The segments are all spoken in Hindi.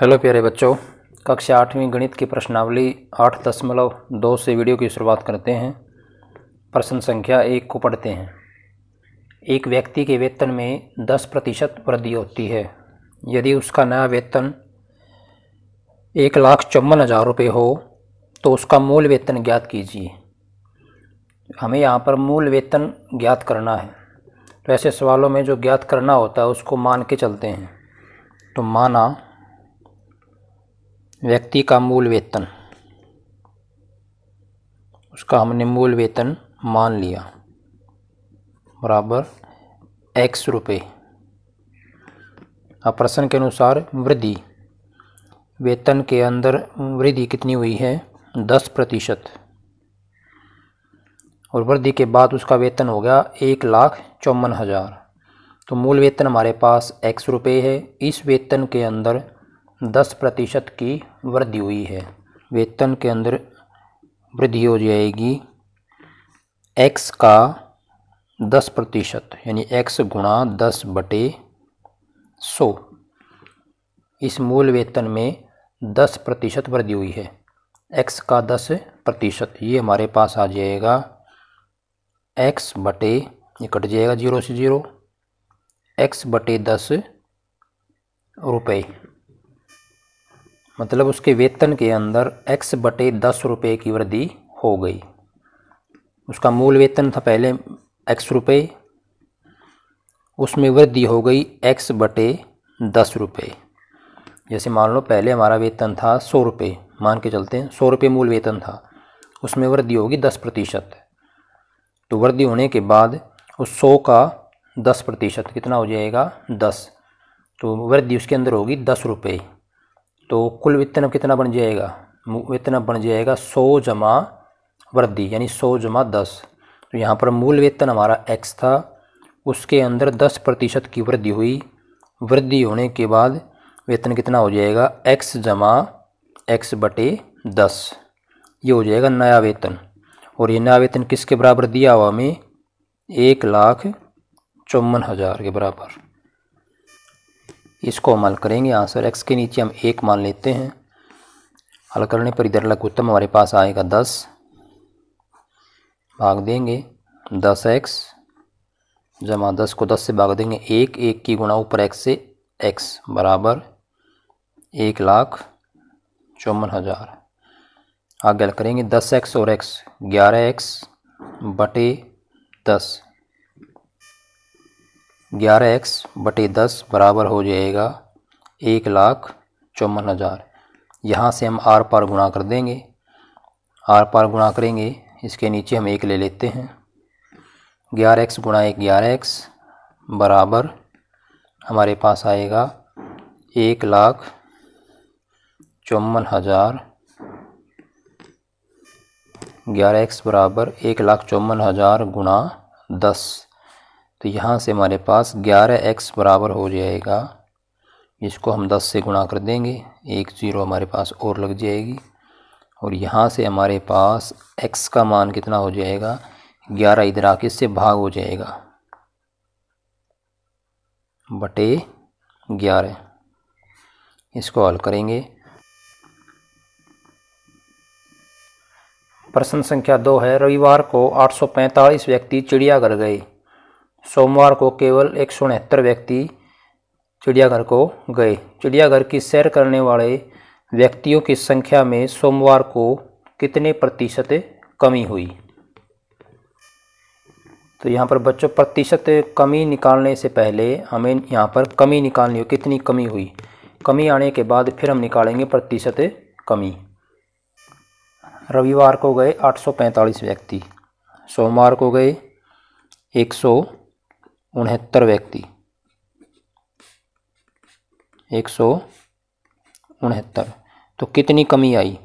हेलो प्यारे बच्चों कक्षा आठवीं गणित की प्रश्नावली आठ दशमलव दो से वीडियो की शुरुआत करते हैं प्रश्न संख्या एक को पढ़ते हैं एक व्यक्ति के वेतन में दस प्रतिशत वृद्धि होती है यदि उसका नया वेतन एक लाख चौवन हज़ार रुपये हो तो उसका मूल वेतन ज्ञात कीजिए हमें यहाँ पर मूल वेतन ज्ञात करना है तो ऐसे सवालों में जो ज्ञात करना होता है उसको मान के चलते हैं तो माना व्यक्ति का मूल वेतन उसका हमने मूल वेतन मान लिया बराबर एक्स रुपये अब प्रश्न के अनुसार वृद्धि वेतन के अंदर वृद्धि कितनी हुई है दस प्रतिशत और वृद्धि के बाद उसका वेतन हो गया एक लाख चौवन हज़ार तो मूल वेतन हमारे पास एक्स रुपये है इस वेतन के अंदर दस प्रतिशत की वृद्धि हुई है वेतन के अंदर वृद्धि हो जाएगी एक्स का दस प्रतिशत यानी एक्स गुणा दस बटे सौ इस मूल वेतन में दस प्रतिशत वृद्धि हुई है एक्स का दस प्रतिशत ये हमारे पास आ जाएगा एक्स बटे ये कट जाएगा जीरो से जीरो एक्स बटे दस रुपये मतलब उसके वेतन के अंदर एक्स बटे दस रुपये की वृद्धि हो गई उसका मूल वेतन था पहले एक्स रुपये उसमें वृद्धि हो गई एक्स बटे दस रुपये जैसे मान लो पहले हमारा वेतन था सौ रुपये मान के चलते हैं सौ रुपये मूल वेतन था उसमें वृद्धि होगी दस प्रतिशत तो वृद्धि होने के बाद उस सौ का दस प्रतिशत कितना हो जाएगा दस तो वृद्धि उसके अंदर होगी दस रुपये तो कुल वेतन अब कितना बन जाएगा वेतन अब बन जाएगा सौ जमा वृद्धि यानी सौ जमा दस तो यहाँ पर मूल वेतन हमारा एक्स था उसके अंदर दस प्रतिशत की वृद्धि हुई वृद्धि होने के बाद वेतन कितना हो जाएगा एक्स जमा एक्स बटे दस ये हो जाएगा नया वेतन और ये नया वेतन किसके बराबर दिया हुआ हमें एक लाख चौवन हज़ार के बराबर इसको हल करेंगे आंसर एक्स के नीचे हम एक मान लेते हैं हल करने पर इधर उत्तम हमारे पास आएगा दस भाग देंगे दस एक्स जमा दस को दस से भाग देंगे एक एक की गुणा ऊपर एक्स से एक्स बराबर एक लाख चौवन हज़ार आगे हल करेंगे दस एक्स और एक्स ग्यारह एक्स बटे दस ग्यारह एक्स बटे दस बराबर हो जाएगा एक लाख चौवन हज़ार यहाँ से हम आर पार गुणा कर देंगे आर पार गुणा करेंगे इसके नीचे हम एक ले लेते हैं ग्यारह एक्स गुणा एक ग्यारह एक्स बराबर हमारे पास आएगा एक लाख चौवन हज़ार ग्यारह एक्स बराबर एक लाख चौवन हज़ार गुणा दस तो यहाँ से हमारे पास ग्यारह एक्स बराबर हो जाएगा इसको हम दस से गुणा कर देंगे एक ज़ीरो हमारे पास और लग जाएगी और यहाँ से हमारे पास एक्स का मान कितना हो जाएगा ग्यारह इधर आके इससे भाग हो जाएगा बटे ग्यारह इसको हल करेंगे प्रश्न संख्या दो है रविवार को 845 व्यक्ति चिड़ियाघर गए सोमवार को केवल एक सौ उनहत्तर व्यक्ति चिड़ियाघर को गए चिड़ियाघर की सैर करने वाले व्यक्तियों की संख्या में सोमवार को कितने प्रतिशत कमी हुई तो यहाँ पर बच्चों प्रतिशत कमी निकालने से पहले हमें यहाँ पर कमी निकालनी हो कितनी कमी हुई कमी आने के बाद फिर हम निकालेंगे प्रतिशत कमी रविवार को गए 845 व्यक्ति सोमवार को गए एक सौ उनहत्तर व्यक्ति एक सौ उनहत्तर तो कितनी कमी आई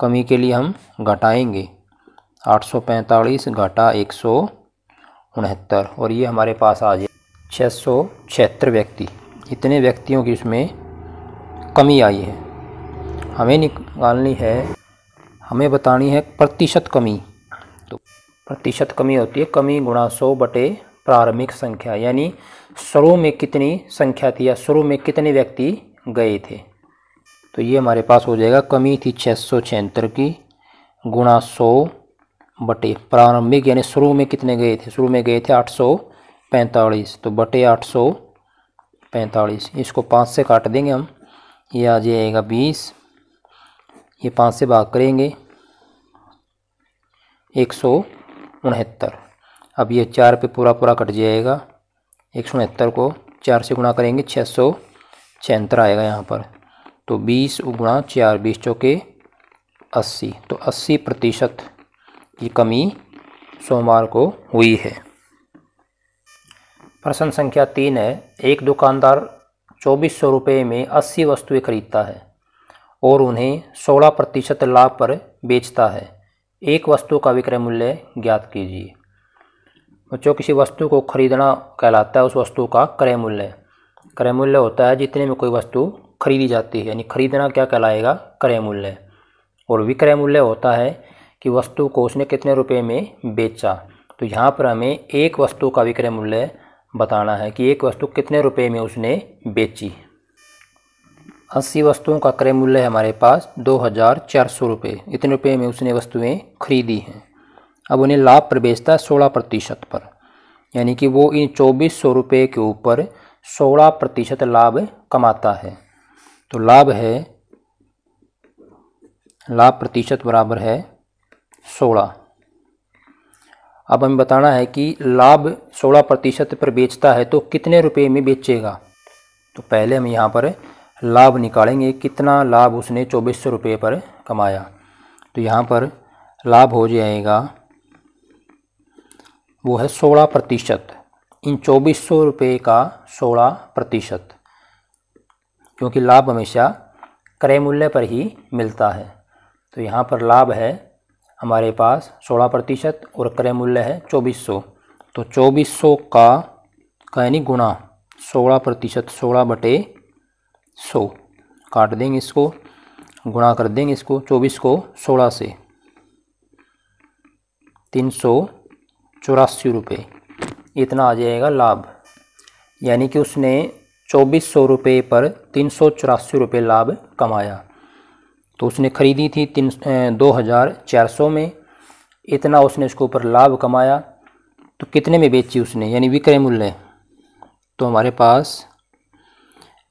कमी के लिए हम घटाएंगे पैंतालीस घटा एक सौ उनहत्तर और ये हमारे पास आ जाए छः सौ छिहत्तर व्यक्ति इतने व्यक्तियों की इसमें कमी आई है हमें निकालनी है हमें बतानी है प्रतिशत कमी तो प्रतिशत कमी होती है कमी गुणा सौ बटे प्रारंभिक संख्या यानी शुरू में कितनी संख्या थी या शुरू में कितने व्यक्ति गए थे तो ये हमारे पास हो जाएगा कमी थी छः सौ छिहत्तर की गुणा सौ बटे प्रारंभिक यानी शुरू में कितने गए थे शुरू में गए थे आठ सौ पैंतालीस तो बटे आठ सौ पैंतालीस इसको पाँच से काट देंगे हम ये आ जाएगा बीस ये पाँच से भाग करेंगे एक सौ उनहत्तर अब ये चार पे पूरा पूरा कट जाएगा एक सौ उनहत्तर को चार से गुणा करेंगे छः सौ छिहत्तर आएगा यहाँ पर तो बीस गुणा चार बीस चौके अस्सी तो अस्सी प्रतिशत की कमी सोमवार को हुई है प्रश्न संख्या तीन है एक दुकानदार चौबीस सौ रुपये में अस्सी वस्तुएं खरीदता है और उन्हें सोलह प्रतिशत लाभ पर बेचता है एक वस्तु का विक्रय मूल्य ज्ञात कीजिए बच्चों किसी वस्तु को खरीदना कहलाता है उस वस्तु का क्रय मूल्य क्रय मूल्य होता है जितने में कोई वस्तु खरीदी जाती है यानी खरीदना क्या कहलाएगा क्रय मूल्य और विक्रय मूल्य होता है कि वस्तु को उसने कितने रुपए में बेचा तो यहाँ पर हमें एक वस्तु का विक्रय मूल्य बताना है कि एक वस्तु कितने रुपए में उसने बेची अस्सी वस्तुओं का क्रय मूल्य है हमारे पास दो हज़ार चार सौ रुपये इतने रुपये में उसने वस्तुएं खरीदी हैं अब उन्हें लाभ प्रवेशता है सोलह प्रतिशत पर यानी कि वो इन चौबीस सौ रुपये के ऊपर सोलह प्रतिशत लाभ कमाता है तो लाभ है लाभ प्रतिशत बराबर है सोलह अब हमें बताना है कि लाभ सोलह प्रतिशत पर बेचता है तो कितने रुपए में बेचेगा तो पहले हम यहाँ पर लाभ निकालेंगे कितना लाभ उसने चौबीस सौ रुपये पर कमाया तो यहाँ पर लाभ हो जाएगा वो है सोलह प्रतिशत इन चौबीस सौ रुपये का सोलह प्रतिशत क्योंकि लाभ हमेशा क्रय मूल्य पर ही मिलता है तो यहाँ पर लाभ है हमारे पास सोलह प्रतिशत और क्रय मूल्य है चौबीस सौ तो चौबीस सौ का यानी गुणा सोलह प्रतिशत सोलह बटे सौ काट देंगे इसको गुणा कर देंगे इसको चौबीस को सोलह से तीन सौ चौरासी रुपये इतना आ जाएगा लाभ यानी कि उसने चौबीस सौ रुपये पर तीन सौ चौरासी रुपये लाभ कमाया तो उसने खरीदी थी तीन दो हज़ार चार सौ में इतना उसने उसके ऊपर लाभ कमाया तो कितने में बेची उसने यानी विक्रय मूल्य तो हमारे पास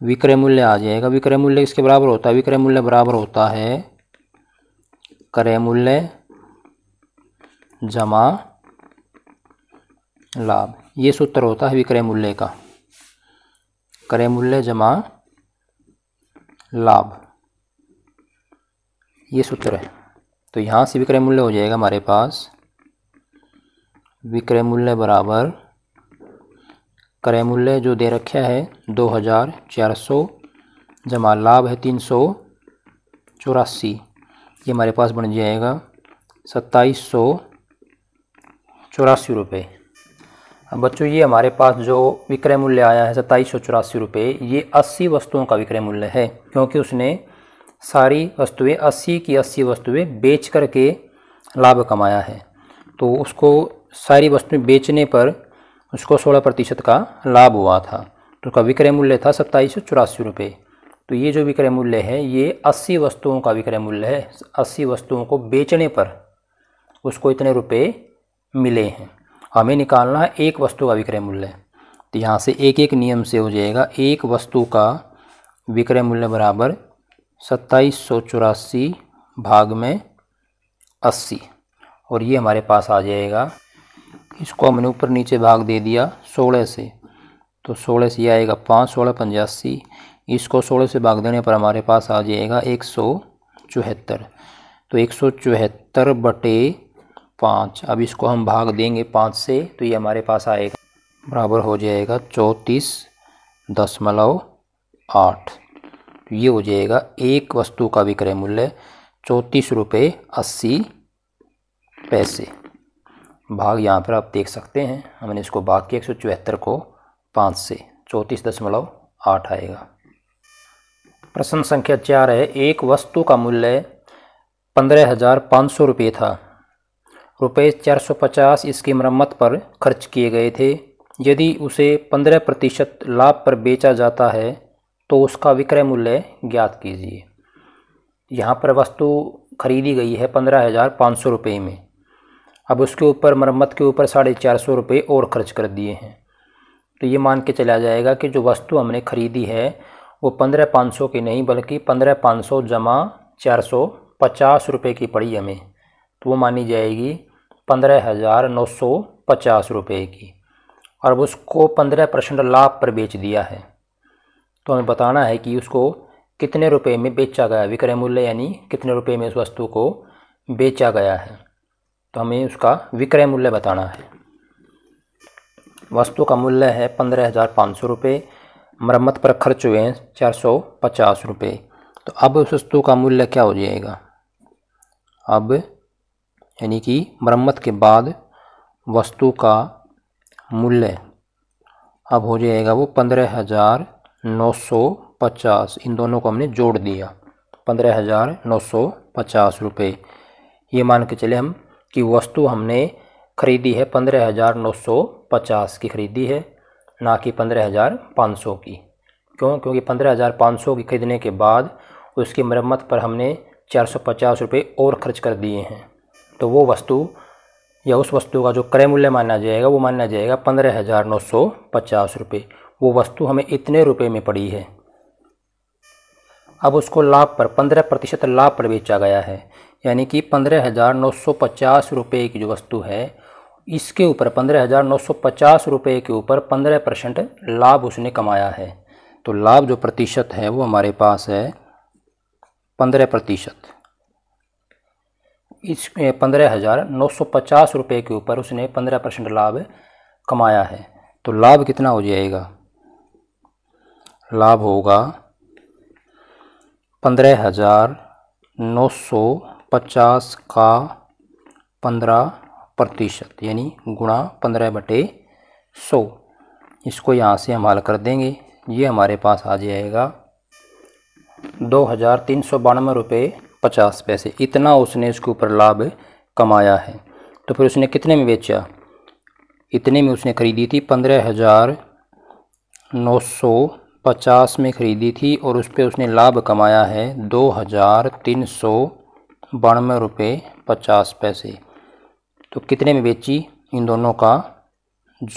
विक्रय मूल्य आ जाएगा विक्रय मूल्य इसके बराबर होता है विक्रय मूल्य बराबर होता है क्रय मूल्य जमा लाभ ये सूत्र होता है विक्रय मूल्य का क्रय मूल्य जमा लाभ ये सूत्र है तो यहाँ से विक्रय मूल्य हो जाएगा हमारे पास विक्रय मूल्य बराबर क्रय मूल्य जो दे रखा है दो हज़ार चार सौ जमा लाभ है तीन सौ चौरासी ये हमारे पास बन जाएगा सत्ताईस सौ चौरासी रुपये बच्चों ये हमारे पास जो विक्रय मूल्य आया है सत्ताईस सौ चौरासी रुपये ये अस्सी वस्तुओं का विक्रय मूल्य है क्योंकि उसने सारी वस्तुएं अस्सी की अस्सी वस्तुएं बेच कर के लाभ कमाया है तो उसको सारी वस्तुएं बेचने पर उसको सोलह प्रतिशत का लाभ हुआ था तो उसका विक्रय मूल्य था सत्ताईस सौ चौरासी रुपये तो ये जो विक्रय मूल्य है ये अस्सी वस्तुओं का विक्रय मूल्य है अस्सी वस्तुओं को बेचने पर उसको इतने रुपये मिले हैं हमें निकालना है एक वस्तु का विक्रय मूल्य तो यहाँ से एक एक नियम से हो जाएगा एक वस्तु का विक्रय मूल्य बराबर सत्ताईस सौ चौरासी भाग में अस्सी और ये हमारे पास आ जाएगा इसको हमने ऊपर नीचे भाग दे दिया सोलह से तो सोलह से ये आएगा पाँच सोलह पंचासी इसको सोलह से भाग देने पर हमारे पास आ जाएगा एक सौ चौहत्तर तो एक सौ चौहत्तर बटे पाँच अब इसको हम भाग देंगे पाँच से तो ये हमारे पास आएगा बराबर हो जाएगा चौंतीस दशमलव आठ तो ये हो जाएगा एक वस्तु का विक्रय मूल्य चौंतीस रुपये अस्सी पैसे भाग यहाँ पर आप देख सकते हैं हमने इसको भाग के एक सौ चौहत्तर को पाँच से चौंतीस दशमलव आठ आएगा प्रश्न संख्या चार है एक वस्तु का मूल्य पंद्रह हज़ार पाँच सौ रुपये था रुपये चार सौ पचास इसकी मरम्मत पर खर्च किए गए थे यदि उसे पंद्रह प्रतिशत लाभ पर बेचा जाता है तो उसका विक्रय मूल्य ज्ञात कीजिए यहाँ पर वस्तु खरीदी गई है पंद्रह हज़ार पाँच सौ रुपये में अब उसके ऊपर मरम्मत के ऊपर साढ़े चार सौ रुपये और खर्च कर दिए हैं तो ये मान के चला जाएगा कि जो वस्तु हमने खरीदी है वो पंद्रह पाँच सौ की नहीं बल्कि पंद्रह पाँच सौ जमा चार सौ पचास रुपये की पड़ी हमें तो वो मानी जाएगी पंद्रह हज़ार नौ सौ पचास रुपये की और अब उसको पंद्रह परसेंट लाभ पर बेच दिया है तो हमें बताना है कि उसको कितने रुपए में बेचा गया विक्रय मूल्य यानी कितने रुपए में उस वस्तु को बेचा गया है तो हमें उसका विक्रय मूल्य बताना है वस्तु का मूल्य है पंद्रह हज़ार पाँच सौ रुपये मरम्मत पर खर्च हुए हैं चार सौ पचास रुपये तो अब उस वस्तु का मूल्य क्या हो जाएगा अब यानी कि मरम्मत के बाद वस्तु का मूल्य अब हो जाएगा वो पंद्रह हज़ार नौ सौ पचास इन दोनों को हमने जोड़ दिया पंद्रह हज़ार नौ सौ पचास रुपये ये मान के चले हम कि वस्तु हमने खरीदी है पंद्रह हज़ार नौ सौ पचास की खरीदी है ना कि पंद्रह हज़ार पाँच सौ की क्यों क्योंकि पंद्रह हज़ार पाँच सौ की खरीदने के बाद उसकी मरम्मत पर हमने चार सौ पचास रुपये और खर्च कर दिए हैं तो वो वस्तु या उस वस्तु का जो क्रय मूल्य माना जाएगा वो माना जाएगा पंद्रह हज़ार नौ सौ पचास रुपये वो वस्तु हमें इतने रुपए में पड़ी है अब उसको लाभ पर पंद्रह प्रतिशत लाभ पर बेचा गया है यानी कि पंद्रह हज़ार नौ सौ पचास रुपये की जो वस्तु है इसके ऊपर पंद्रह हज़ार नौ सौ पचास रुपये के ऊपर पंद्रह परसेंट लाभ उसने कमाया है तो लाभ जो प्रतिशत है वो हमारे पास है पंद्रह प्रतिशत इस पंद्रह हज़ार नौ सौ पचास रुपये के ऊपर उसने पंद्रह परसेंट लाभ कमाया है तो लाभ कितना हो जाएगा लाभ होगा पंद्रह हज़ार नौ सौ पचास का पंद्रह प्रतिशत यानी गुणा पंद्रह बटे सौ इसको यहाँ से हम हल कर देंगे ये हमारे पास आ जाएगा दो हज़ार तीन सौ बानवे रुपये पचास पैसे इतना उसने उसके ऊपर लाभ कमाया है तो फिर उसने कितने में बेचा इतने में उसने खरीदी थी पंद्रह हज़ार नौ सौ पचास में ख़रीदी थी और उस पर उसने लाभ कमाया है दो हज़ार तीन सौ बानवे रुपये पचास पैसे तो कितने में बेची इन दोनों का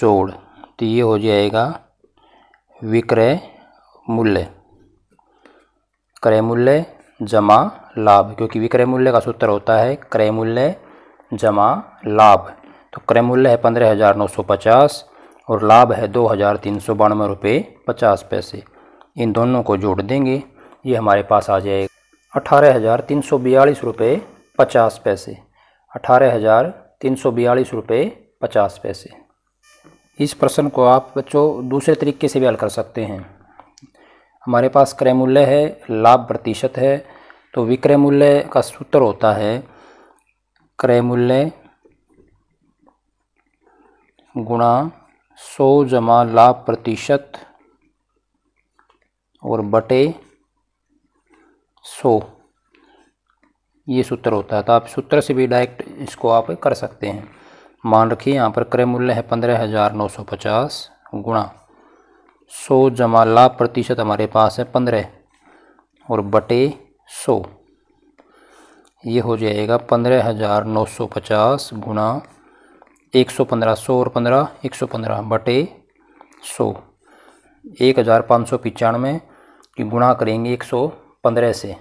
जोड़ तो ये हो जाएगा विक्रय मूल्य क्रय मूल्य जमा लाभ क्योंकि विक्रय मूल्य का सूत्र होता है क्रय मूल्य जमा लाभ तो क्रय मूल्य है पंद्रह हज़ार नौ सौ पचास और लाभ है दो हज़ार तीन सौ बानवे रुपये पचास पैसे इन दोनों को जोड़ देंगे ये हमारे पास आ जाएगा अठारह हज़ार तीन सौ बयालीस रुपये पचास पैसे अठारह हज़ार तीन सौ बयालीस रुपये पचास पैसे इस प्रश्न को आप बच्चों दूसरे तरीके से भी हल कर सकते हैं हमारे पास क्रय मूल्य है लाभ प्रतिशत है तो विक्रय मूल्य का सूत्र होता है क्रय मूल्य गुणा सौ जमा लाभ प्रतिशत और बटे सौ ये सूत्र होता है तो आप सूत्र से भी डायरेक्ट इसको आप कर सकते हैं मान रखिए यहाँ पर क्रय मूल्य है पंद्रह हज़ार नौ सौ पचास गुणा सौ जमा लाभ प्रतिशत हमारे पास है पंद्रह और बटे सौ ये हो जाएगा पंद्रह हज़ार नौ सौ पचास गुना एक सौ पंद्रह सौ और पंद्रह एक सौ पंद्रह बटे सौ एक हज़ार पाँच सौ पचानवे की गुणा करेंगे एक सौ पंद्रह से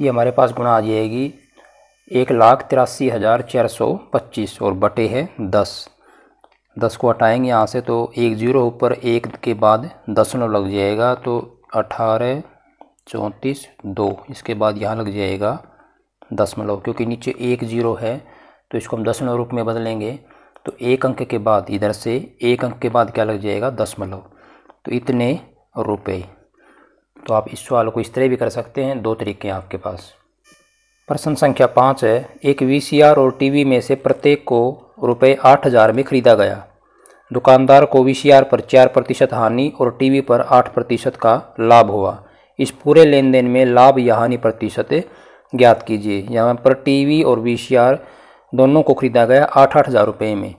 ये हमारे पास गुणा आ जाएगी एक लाख तिरासी हज़ार चार सौ पच्चीस और बटे है दस दस को हटाएंगे यहाँ से तो एक ज़ीरो ऊपर एक के बाद दस नौ लग जाएगा तो अठारह चौंतीस दो इसके बाद यहाँ लग जाएगा दशमलव क्योंकि नीचे एक जीरो है तो इसको हम दशमलव रूप में बदलेंगे तो एक अंक के बाद इधर से एक अंक के बाद क्या लग जाएगा दशमलव तो इतने रुपये तो आप इस सवाल को इस तरह भी कर सकते हैं दो तरीके हैं आपके पास प्रश्न संख्या पाँच है एक वीसीआर और टीवी में से प्रत्येक को रुपये आठ हज़ार में खरीदा गया दुकानदार को वीसीआर पर चार प्रतिशत हानि और टीवी पर आठ प्रतिशत का लाभ हुआ इस पूरे लेन देन में लाभ या हानि प्रतिशत ज्ञात कीजिए यहाँ पर टीवी और वीसीआर दोनों को खरीदा गया आठ आठ हज़ार रुपये में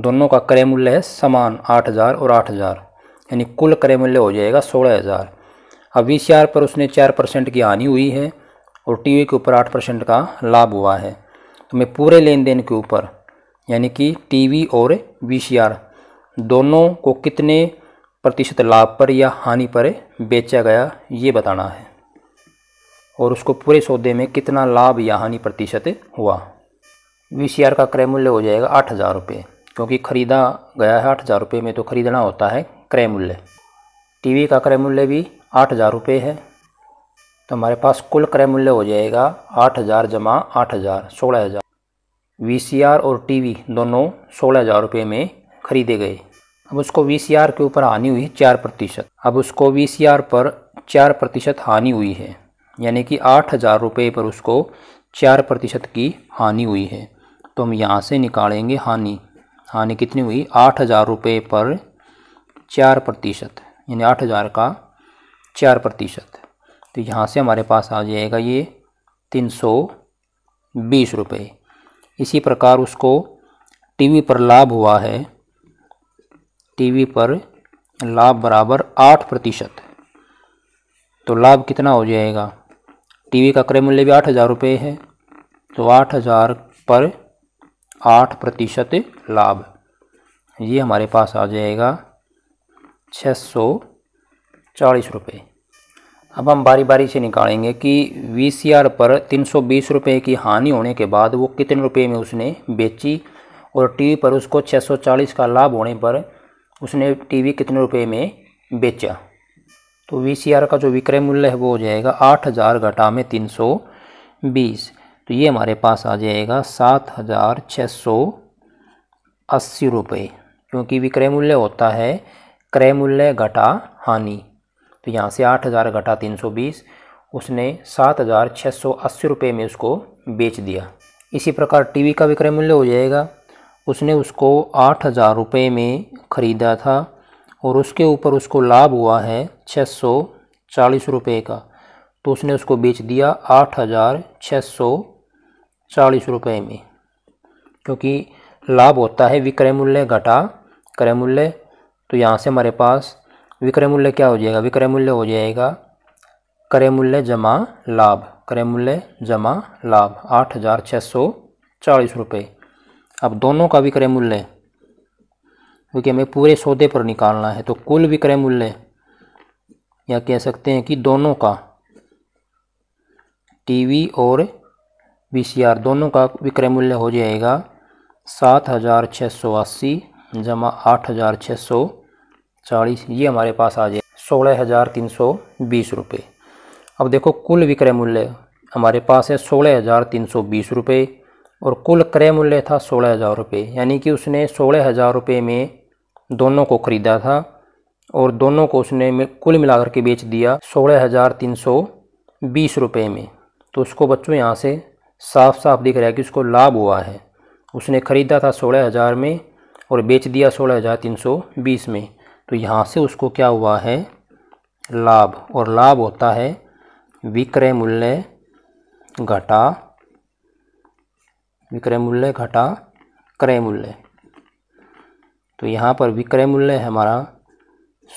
दोनों का क्रय मूल्य है समान आठ हज़ार और आठ हज़ार यानी कुल क्रय मूल्य हो जाएगा सोलह हज़ार अब वी पर उसने चार परसेंट की हानि हुई है और टीवी के ऊपर आठ परसेंट का लाभ हुआ है तो मैं पूरे लेन देन के ऊपर यानी कि टीवी और वी दोनों को कितने प्रतिशत लाभ पर या हानि पर बेचा गया ये बताना है और उसको पूरे सौदे में कितना लाभ या हानि प्रतिशत हुआ वी का क्रय मूल्य हो जाएगा आठ हज़ार रुपये क्योंकि ख़रीदा गया है आठ हज़ार रुपये में तो ख़रीदना होता है क्रय मूल्य टीवी का क्रय मूल्य भी आठ हज़ार रुपये है तो हमारे पास कुल क्रय मूल्य हो जाएगा आठ हज़ार जमा आठ हज़ार सोलह हज़ार वी और टीवी दोनों सोलह हज़ार रुपये में ख़रीदे गए अब उसको वी के ऊपर हानि हुई है चार प्रतिशत अब उसको वी पर चार प्रतिशत हानि हुई है यानी कि आठ हज़ार रुपये पर उसको चार प्रतिशत की हानि हुई है तो हम यहाँ से निकालेंगे हानि हानि कितनी हुई आठ हज़ार रुपये पर चार प्रतिशत यानी आठ हज़ार का चार प्रतिशत तो यहाँ से हमारे पास आ जाएगा ये तीन सौ बीस रुपये इसी प्रकार उसको टीवी पर लाभ हुआ है टीवी पर लाभ बराबर आठ प्रतिशत तो लाभ कितना हो जाएगा टीवी का क्रय मूल्य भी आठ हज़ार रुपये है तो आठ हज़ार पर आठ प्रतिशत लाभ ये हमारे पास आ जाएगा छः सौ चालीस रुपये अब हम बारी बारी से निकालेंगे कि वी सी आर पर तीन सौ बीस रुपये की हानि होने के बाद वो कितने रुपये में उसने बेची और टीवी पर उसको छः सौ चालीस का लाभ होने पर उसने टीवी कितने रुपए में बेचा तो वीसीआर का जो विक्रय मूल्य है वो हो जाएगा आठ हज़ार घटा में तीन सौ बीस तो ये हमारे पास आ जाएगा सात हज़ार छः सौ अस्सी रुपये क्योंकि विक्रय मूल्य होता है क्रय मूल्य घटा हानि तो यहाँ से आठ हज़ार घटा तीन सौ बीस उसने सात हज़ार छः सौ अस्सी रुपये में उसको बेच दिया इसी प्रकार टीवी का विक्रय मूल्य हो जाएगा उसने उसको आठ हज़ार रुपये में ख़रीदा था और उसके ऊपर उसको लाभ हुआ है छः सौ चालीस रुपये का तो उसने उसको बेच दिया आठ हज़ार छः सौ चालीस रुपये में क्योंकि लाभ होता है विक्रय मूल्य घटा क्रय मूल्य तो यहाँ से हमारे पास विक्रय मूल्य क्या हो जाएगा विक्रय मूल्य हो जाएगा क्रय मूल्य जमा लाभ क्रय मूल्य जमा लाभ आठ हज़ार छः सौ चालीस रुपये अब दोनों का विक्रय मूल्य क्योंकि हमें पूरे सौदे पर निकालना है तो कुल विक्रय मूल्य या कह सकते हैं कि दोनों का टीवी और वीसीआर दोनों का विक्रय मूल्य हो जाएगा सात हज़ार छः सौ अस्सी जमा आठ हज़ार छः सौ चालीस ये हमारे पास आ जाए सोलह हज़ार तीन सौ बीस रुपये अब देखो कुल विक्रय मूल्य हमारे पास है सोलह हज़ार तीन सौ बीस रुपये और कुल क्रय मूल्य था सोलह हज़ार रुपये यानी कि उसने सोलह हज़ार रुपये में दोनों को ख़रीदा था और दोनों को उसने कुल मिलाकर के बेच दिया सोलह हज़ार तीन सौ बीस रुपये में तो उसको बच्चों यहाँ से साफ साफ दिख रहा है कि उसको लाभ हुआ है उसने ख़रीदा था सोलह हज़ार में और बेच दिया सोलह हज़ार तीन सौ बीस में तो यहाँ से उसको क्या हुआ है लाभ और लाभ होता है विक्रय मूल्य घटा विक्रय मूल्य घटा क्रय मूल्य तो यहाँ पर विक्रय मूल्य है हमारा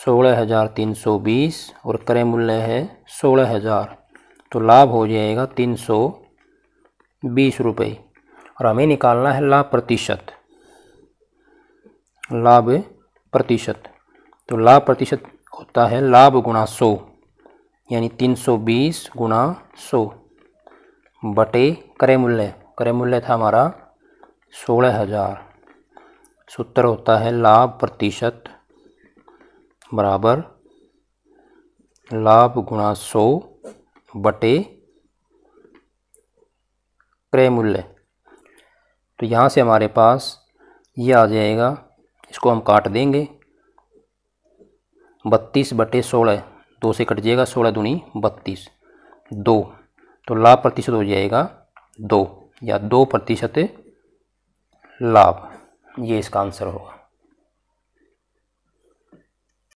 सोलह हज़ार तीन सौ बीस और क्रय मूल्य है सोलह हज़ार तो लाभ हो जाएगा तीन सौ बीस रुपये और हमें निकालना है लाभ प्रतिशत लाभ प्रतिशत तो लाभ प्रतिशत होता है लाभ गुणा सौ यानी तीन सौ बीस गुणा सौ बटे क्रय मूल्य क्रय मूल्य था हमारा सोलह हज़ार सूत्र होता है लाभ प्रतिशत बराबर लाभ गुणा सौ बटे क्रय मूल्य तो यहाँ से हमारे पास ये आ जाएगा इसको हम काट देंगे बत्तीस बटे सोलह दो से कट जाएगा सोलह दूनी बत्तीस दो तो लाभ प्रतिशत हो जाएगा दो या दो प्रतिशत लाभ ये इसका आंसर होगा